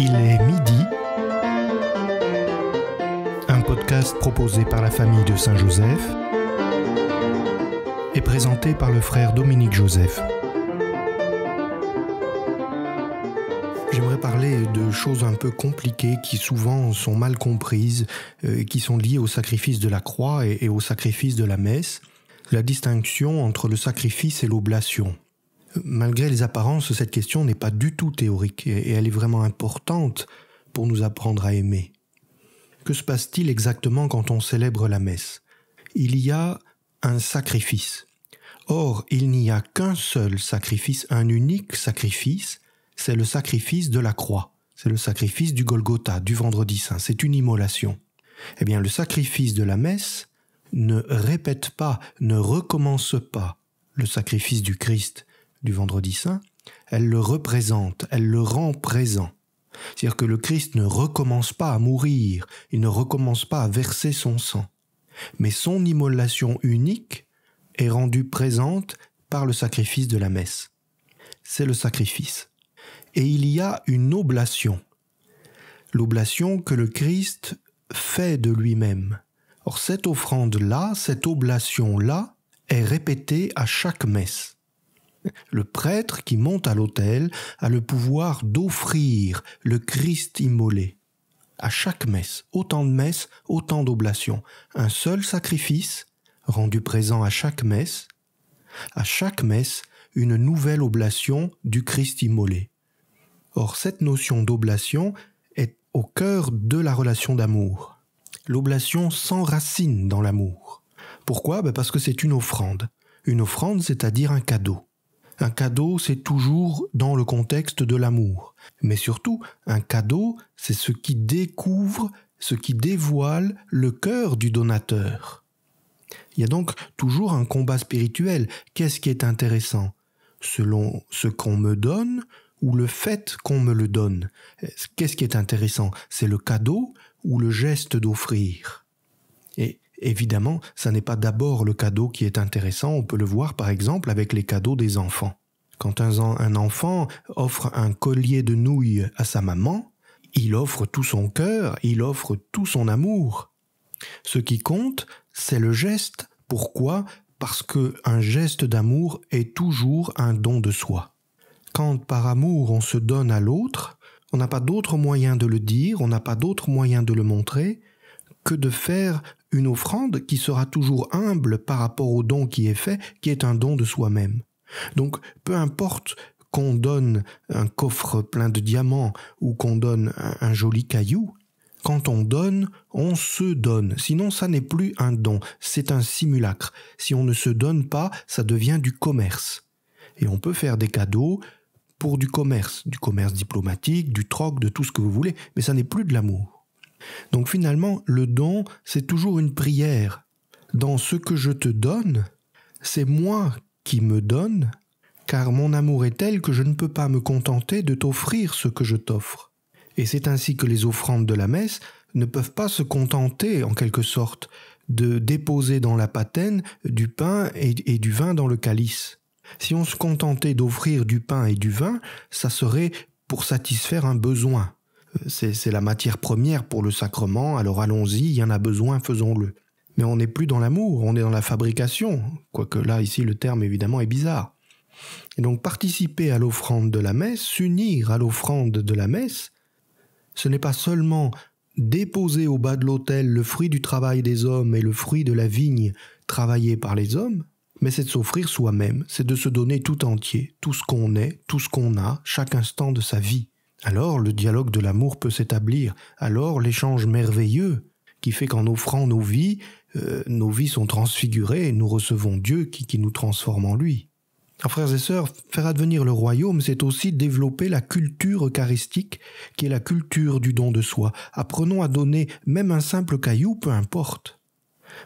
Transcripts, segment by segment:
Il est midi. Un podcast proposé par la famille de Saint-Joseph et présenté par le frère Dominique Joseph. J'aimerais parler de choses un peu compliquées qui souvent sont mal comprises, euh, et qui sont liées au sacrifice de la croix et au sacrifice de la messe. La distinction entre le sacrifice et l'oblation malgré les apparences, cette question n'est pas du tout théorique et elle est vraiment importante pour nous apprendre à aimer. Que se passe-t-il exactement quand on célèbre la messe Il y a un sacrifice. Or, il n'y a qu'un seul sacrifice, un unique sacrifice, c'est le sacrifice de la croix, c'est le sacrifice du Golgotha, du vendredi saint, c'est une immolation. Eh bien, le sacrifice de la messe ne répète pas, ne recommence pas le sacrifice du Christ, du vendredi saint, elle le représente, elle le rend présent. C'est-à-dire que le Christ ne recommence pas à mourir, il ne recommence pas à verser son sang, mais son immolation unique est rendue présente par le sacrifice de la messe. C'est le sacrifice. Et il y a une oblation, l'oblation que le Christ fait de lui-même. Or cette offrande-là, cette oblation-là, est répétée à chaque messe. Le prêtre qui monte à l'autel a le pouvoir d'offrir le Christ immolé. À chaque messe, autant de messes, autant d'oblations, un seul sacrifice, rendu présent à chaque messe, à chaque messe, une nouvelle oblation du Christ immolé. Or, cette notion d'oblation est au cœur de la relation d'amour. L'oblation s'enracine dans l'amour. Pourquoi ben, Parce que c'est une offrande. Une offrande, c'est-à-dire un cadeau. Un cadeau, c'est toujours dans le contexte de l'amour. Mais surtout, un cadeau, c'est ce qui découvre, ce qui dévoile le cœur du donateur. Il y a donc toujours un combat spirituel. Qu'est-ce qui est intéressant Selon ce qu'on me donne ou le fait qu'on me le donne Qu'est-ce qui est intéressant C'est le cadeau ou le geste d'offrir Et Évidemment, ça n'est pas d'abord le cadeau qui est intéressant, on peut le voir par exemple avec les cadeaux des enfants. Quand un, enfant offre un collier de nouilles à sa maman, il offre tout son cœur, il offre tout son amour. Ce qui compte, c'est le geste. Pourquoi Parce que un geste d'amour est toujours un don de soi. Quand par amour on se donne à l'autre, on n'a pas d'autre moyen de le dire, on n'a pas d'autre moyen de le montrer que de faire une offrande qui sera toujours humble par rapport au don qui est fait, qui est un don de soi-même. Donc, peu importe qu'on donne un coffre plein de diamants ou qu'on donne un, joli caillou, quand on donne, on se donne. Sinon, ça n'est plus un don, c'est un simulacre. Si on ne se donne pas, ça devient du commerce. Et on peut faire des cadeaux pour du commerce, du commerce diplomatique, du troc, de tout ce que vous voulez, mais ça n'est plus de l'amour. Donc finalement, le don, c'est toujours une prière. Dans ce que je te donne, c'est moi qui me donne, car mon amour est tel que je ne peux pas me contenter de t'offrir ce que je t'offre. Et c'est ainsi que les offrandes de la messe ne peuvent pas se contenter, en quelque sorte, de déposer dans la patène du pain et, et du vin dans le calice. Si on se contentait d'offrir du pain et du vin, ça serait pour satisfaire un besoin c'est la matière première pour le sacrement, alors allons-y, il y en a besoin, faisons-le. Mais on n'est plus dans l'amour, on est dans la fabrication, quoique là, ici, le terme évidemment est bizarre. Et donc participer à l'offrande de la messe, s'unir à l'offrande de la messe, ce n'est pas seulement déposer au bas de l'autel le fruit du travail des hommes et le fruit de la vigne travaillée par les hommes, mais c'est de s'offrir soi-même, c'est de se donner tout entier, tout ce qu'on est, tout ce qu'on a, chaque instant de sa vie. Alors le dialogue de l'amour peut s'établir, alors l'échange merveilleux qui fait qu'en offrant nos vies, euh, nos vies sont transfigurées et nous recevons Dieu qui, qui nous transforme en lui. frères et sœurs, faire advenir le royaume, c'est aussi développer la culture eucharistique, qui est la culture du don de soi. Apprenons à donner même un simple caillou, peu importe.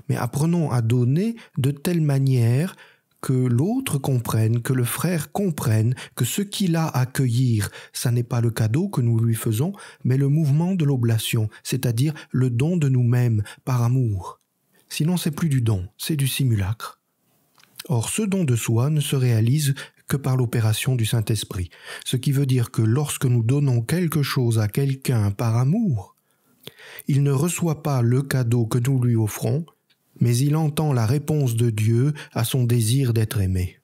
Mais apprenons à donner de telle manière que l'autre comprenne, que le frère comprenne que ce qu'il a à cueillir, ça n'est pas le cadeau que nous lui faisons, mais le mouvement de l'oblation, c'est-à-dire le don de nous-mêmes par amour. Sinon, c'est plus du don, c'est du simulacre. Or, ce don de soi ne se réalise que par l'opération du Saint-Esprit, ce qui veut dire que lorsque nous donnons quelque chose à quelqu'un par amour, il ne reçoit pas le cadeau que nous lui offrons, mais il entend la réponse de Dieu à son désir d'être aimé.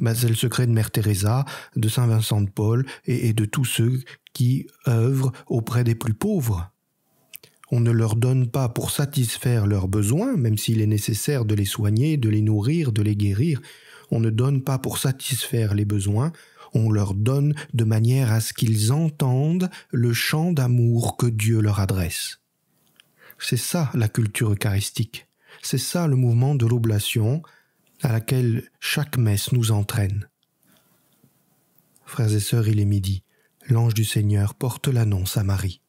Ben, c'est le secret de Mère Teresa, de Saint Vincent de Paul et, et de tous ceux qui œuvrent auprès des plus pauvres. On ne leur donne pas pour satisfaire leurs besoins, même s'il est nécessaire de les soigner, de les nourrir, de les guérir. On ne donne pas pour satisfaire les besoins, on leur donne de manière à ce qu'ils entendent le chant d'amour que Dieu leur adresse. C'est ça la culture eucharistique. C'est ça le mouvement de l'oblation à laquelle chaque messe nous entraîne. Frères et sœurs, il est midi. L'ange du Seigneur porte l'annonce à Marie.